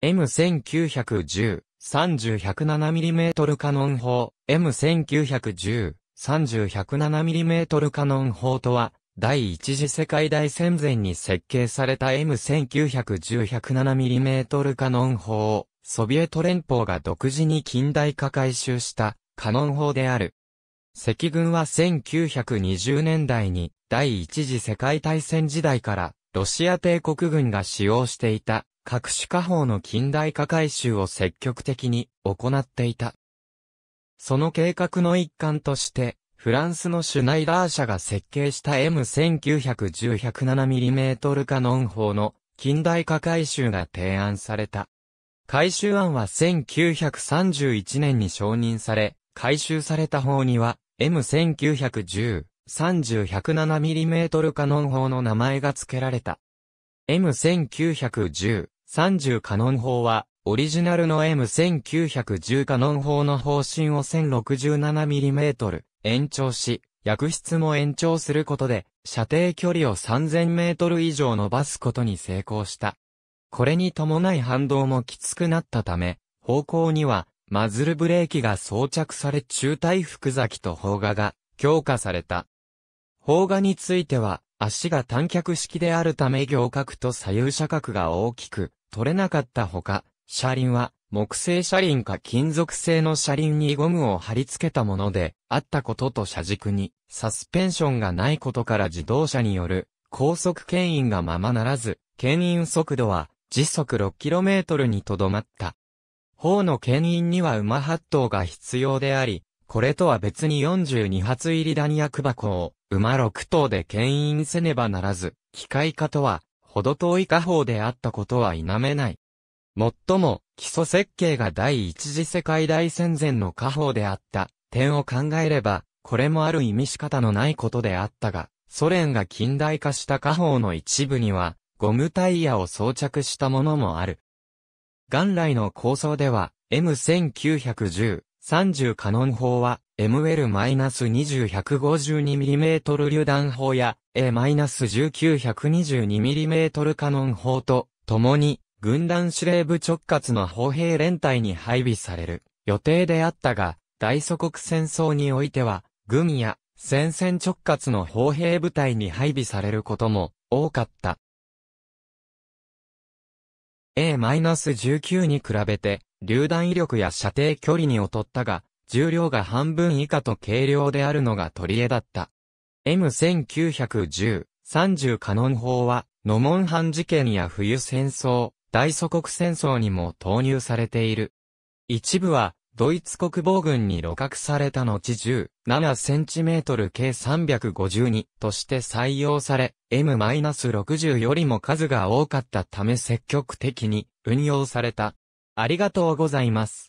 M1910、30-107mm カノン砲、M1910、30-107mm カノン砲とは、第一次世界大戦前に設計された M1910-107mm カノン砲を、ソビエト連邦が独自に近代化改修したカノン砲である。赤軍は1920年代に第一次世界大戦時代からロシア帝国軍が使用していた各種家宝の近代化改修を積極的に行っていた。その計画の一環として、フランスのシュナイダー社が設計した M1910-107mm カノン砲の近代化改修が提案された。改修案は1931年に承認され、改修された砲には M1910、30-107mm カノン砲の名前が付けられた。M1910、30カノン法は、オリジナルの M1910 カノン法の方針を 1067mm 延長し、薬室も延長することで、射程距離を 3000m 以上伸ばすことに成功した。これに伴い反動もきつくなったため、方向には、マズルブレーキが装着され中体複崎と砲画が強化された。砲画については、足が短脚式であるため行角と左右車角が大きく、取れなかったほか、車輪は木製車輪か金属製の車輪にゴムを貼り付けたものであったことと車軸にサスペンションがないことから自動車による高速牽引がままならず、牽引速度は時速 6km にとどまった。砲の牽引には馬8頭が必要であり、これとは別に42発入り弾薬箱を馬6頭で牽引せねばならず、機械化とはほど遠い家宝であったことは否めない。もっとも、基礎設計が第一次世界大戦前の家宝であった点を考えれば、これもある意味仕方のないことであったが、ソ連が近代化した家宝の一部には、ゴムタイヤを装着したものもある。元来の構想では、M1910、30カノン砲は、ML-20-152mm 榴弾砲や A-1922mm カノン砲と、共に、軍団司令部直轄の砲兵連隊に配備される予定であったが、大祖国戦争においては、軍や戦線直轄の砲兵部隊に配備されることも多かった。A-19 に比べて、榴弾威力や射程距離に劣ったが、重量が半分以下と軽量であるのが取り柄だった。M1910、30カノン砲は、ノモンハン事件や冬戦争、大祖国戦争にも投入されている。一部は、ドイツ国防軍に露獲された後10、7センチメートル計352として採用され、M-60 よりも数が多かったため積極的に運用された。ありがとうございます。